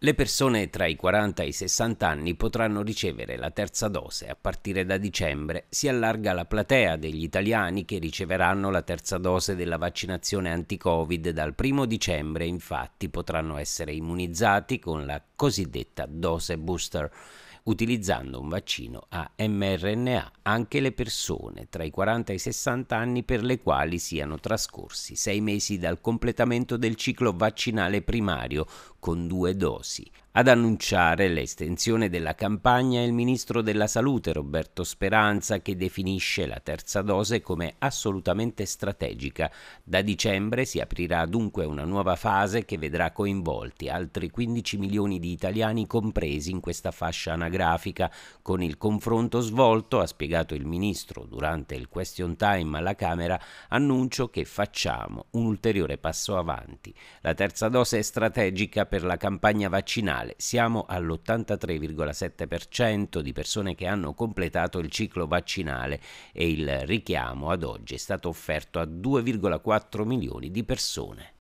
Le persone tra i 40 e i 60 anni potranno ricevere la terza dose a partire da dicembre. Si allarga la platea degli italiani che riceveranno la terza dose della vaccinazione anti-Covid. Dal 1 dicembre infatti potranno essere immunizzati con la cosiddetta dose booster utilizzando un vaccino a mRNA anche le persone tra i 40 e i 60 anni per le quali siano trascorsi sei mesi dal completamento del ciclo vaccinale primario con due dosi, ad annunciare l'estensione della campagna è il ministro della Salute Roberto Speranza che definisce la terza dose come assolutamente strategica. Da dicembre si aprirà dunque una nuova fase che vedrà coinvolti altri 15 milioni di italiani compresi in questa fascia anagrafica. Con il confronto svolto, ha spiegato il ministro durante il question time alla Camera, annuncio che facciamo un ulteriore passo avanti. La terza dose è strategica per la campagna vaccinale totale siamo all'83,7% di persone che hanno completato il ciclo vaccinale e il richiamo ad oggi è stato offerto a 2,4 milioni di persone.